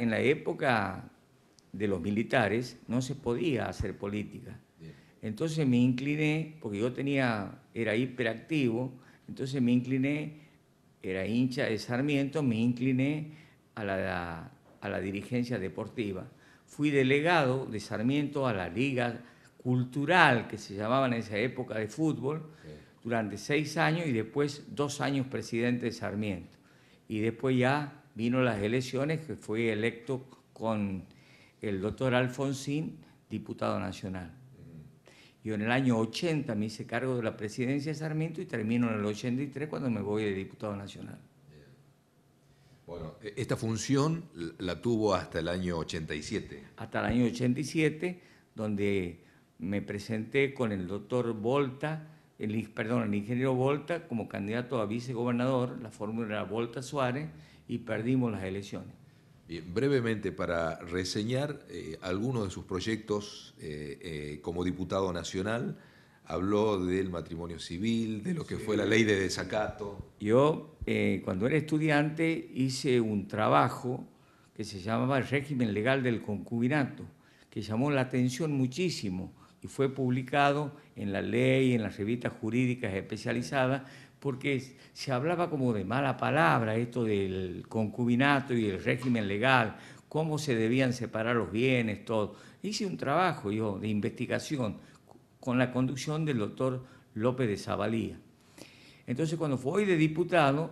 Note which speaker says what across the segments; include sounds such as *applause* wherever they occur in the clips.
Speaker 1: en la época de los militares no se podía hacer política. Entonces me incliné, porque yo tenía, era hiperactivo, entonces me incliné, era hincha de Sarmiento, me incliné a la, a la dirigencia deportiva. Fui delegado de Sarmiento a la Liga Cultural, que se llamaba en esa época de fútbol, durante seis años y después dos años presidente de Sarmiento. Y después ya vino las elecciones, que fui electo con el doctor Alfonsín, diputado nacional. Yo en el año 80 me hice cargo de la presidencia de Sarmiento y termino en el 83 cuando me voy de diputado nacional. Bueno, e, esta función la tuvo hasta el año 87. Hasta el año 87, donde me presenté con el doctor Volta, el, perdón, el ingeniero Volta como candidato a vicegobernador, la fórmula era Volta Suárez, y perdimos las elecciones. Bien, brevemente, para reseñar eh, algunos de sus proyectos eh, eh, como diputado nacional, habló del matrimonio civil, de lo que fue la ley de desacato. Yo, cuando era estudiante, hice un trabajo que se llamaba el régimen legal del concubinato, que llamó la atención muchísimo y fue publicado en la ley, en las revistas jurídicas especializadas, porque se hablaba como de mala palabra esto del concubinato y el régimen legal, cómo se debían separar los bienes, todo. Hice un trabajo yo de investigación con la conducción del doctor López de Zabalía. Entonces, cuando fui de diputado,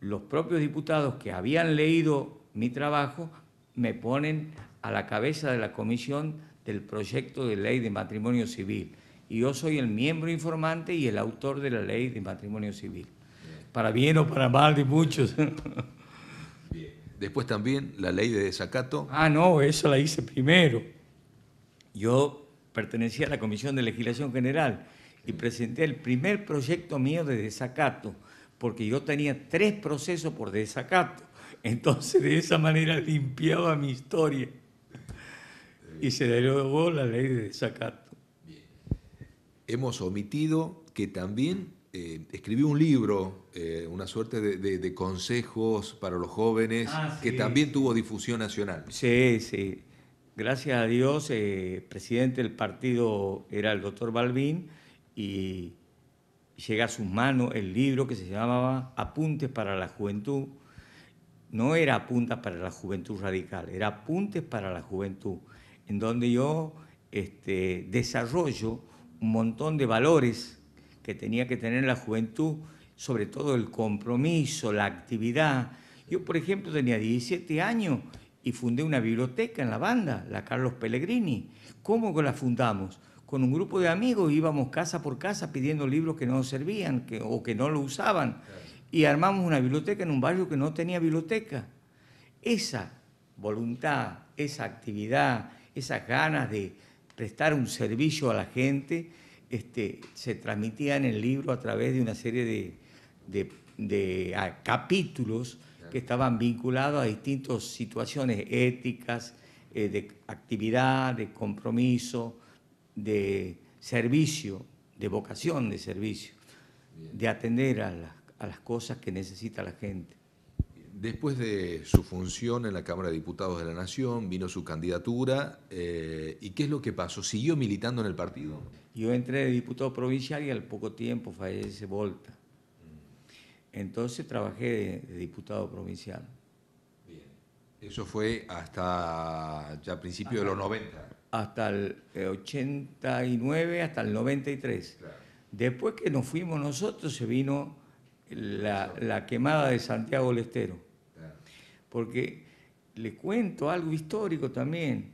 Speaker 1: los propios diputados que habían leído mi trabajo me ponen a la cabeza de la comisión del proyecto de ley de matrimonio civil y yo soy el miembro informante y el autor de la ley de matrimonio civil. Para bien o para mal de muchos. Después también la ley de desacato. Ah, no, eso la hice primero. Yo pertenecía a la Comisión de Legislación General y presenté el primer proyecto mío de desacato, porque yo tenía tres procesos por desacato. Entonces de esa manera limpiaba mi historia y se derogó la ley de desacato. Hemos omitido que también eh, escribió un libro, eh, una suerte de, consejos para los jóvenes, ah, que también tuvo difusión nacional. Sí, sí. Gracias a Dios, eh, presidente del partido era el doctor Balbín y llega a sus manos el libro que se llamaba Apuntes para la Juventud. No era Apuntes para la Juventud Radical, era Apuntes para la Juventud en donde yo este, desarrollo un montón de valores que tenía que tener la juventud, sobre todo el compromiso, la actividad. Yo, por ejemplo, tenía 17 años y fundé una biblioteca en la banda, la Carlos Pellegrini. ¿Cómo la fundamos? Con un grupo de amigos íbamos casa por casa pidiendo libros que no servían que, o que no lo usaban y armamos una biblioteca en un barrio que no tenía biblioteca. Esa voluntad, esa actividad, esas ganas de prestar un servicio a la gente, este, se transmitía en el libro a través de una serie de, ah, capítulos que estaban vinculados a distintas situaciones éticas, eh, de actividad, de compromiso, de servicio, de vocación de servicio, de atender a a las cosas que necesita la gente. Después de su función en la Cámara de Diputados de la Nación, vino su candidatura. Eh, ¿Y qué es lo que pasó? ¿Siguió militando en el partido? Yo entré de diputado provincial y al poco tiempo fallece Volta. Entonces trabajé de, diputado provincial. Bien. Eso fue hasta ya principios de los 90. Hasta el 89, eh, hasta el 93. Después que nos fuimos nosotros, se vino la, la quemada de Santiago del porque le cuento algo histórico también.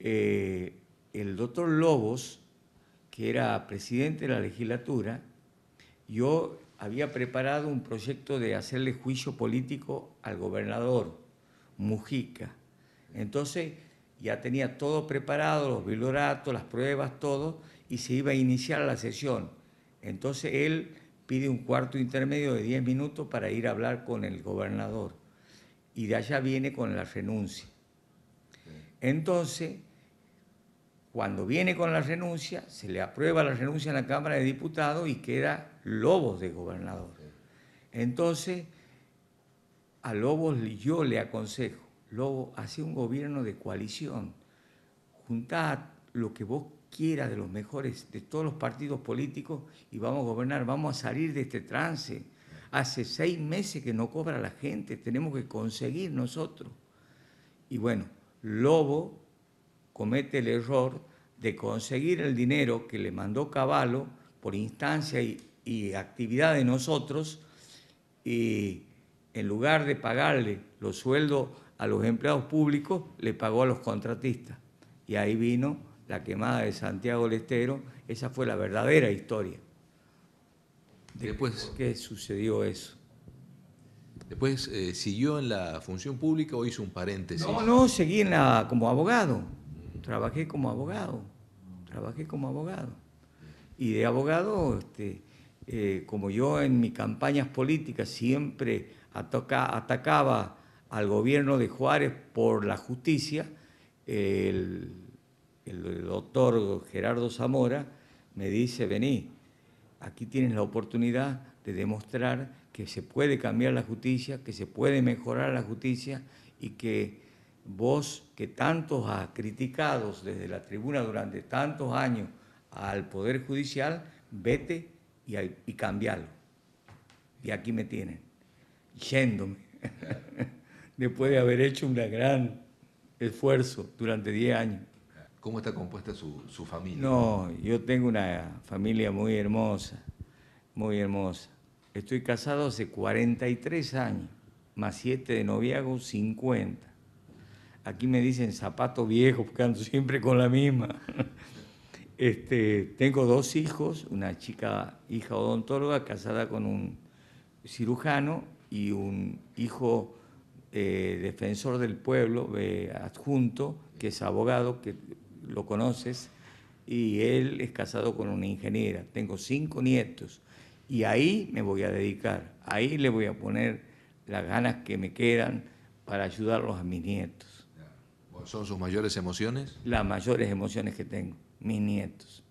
Speaker 1: Eh, el doctor Lobos, que era presidente de la legislatura, yo había preparado un proyecto de hacerle juicio político al gobernador Mujica. Entonces ya tenía todo preparado, los biloratos, las pruebas, todo, y se iba a iniciar la sesión. Entonces él pide un cuarto intermedio de 10 minutos para ir a hablar con el gobernador y de allá viene con la renuncia. Entonces, cuando viene con la renuncia, se le aprueba la renuncia en la Cámara de Diputados y queda Lobos de gobernador. Entonces, a Lobos yo le aconsejo, Lobos, hace un gobierno de coalición, juntad lo que vos quieras de los mejores, de todos los partidos políticos y vamos a gobernar, vamos a salir de este trance hace seis meses que no cobra la gente, tenemos que conseguir nosotros. Y bueno, Lobo comete el error de conseguir el dinero que le mandó Caballo por instancia y, actividad de nosotros y en lugar de pagarle los sueldos a los empleados públicos, le pagó a los contratistas. Y ahí vino la quemada de Santiago del Estero, esa fue la verdadera historia qué sucedió eso? Después eh, siguió en la función pública o hizo un paréntesis. No, no, seguí como abogado. Trabajé como abogado. Trabajé como abogado. Y de abogado, este, eh, como yo en mis campañas políticas siempre atacaba al gobierno de Juárez por la justicia, el doctor Gerardo Zamora me dice, vení, aquí tienes la oportunidad de demostrar que se puede cambiar la justicia, que se puede mejorar la justicia y que vos que tantos has criticado desde la tribuna durante tantos años al Poder Judicial, vete y, y cambialo. Y aquí me tienen, yéndome, *laughs* después de haber hecho un gran esfuerzo durante 10 años. ¿Cómo está compuesta su, familia? No, yo tengo una familia muy hermosa, muy hermosa. Estoy casado hace 43 años, más 7 de noviazgo, 50. Aquí me dicen zapato viejo, porque ando siempre con la misma. *laughs* Este, tengo dos hijos, una chica, hija odontóloga, casada con un cirujano y un hijo eh, defensor del pueblo, eh, adjunto, que es abogado, que lo conoces, y él es casado con una ingeniera. Tengo cinco nietos y ahí me voy a dedicar, ahí le voy a poner las ganas que me quedan para ayudarlos a mis nietos. ¿Son sus mayores emociones? Las mayores emociones que tengo, mis nietos.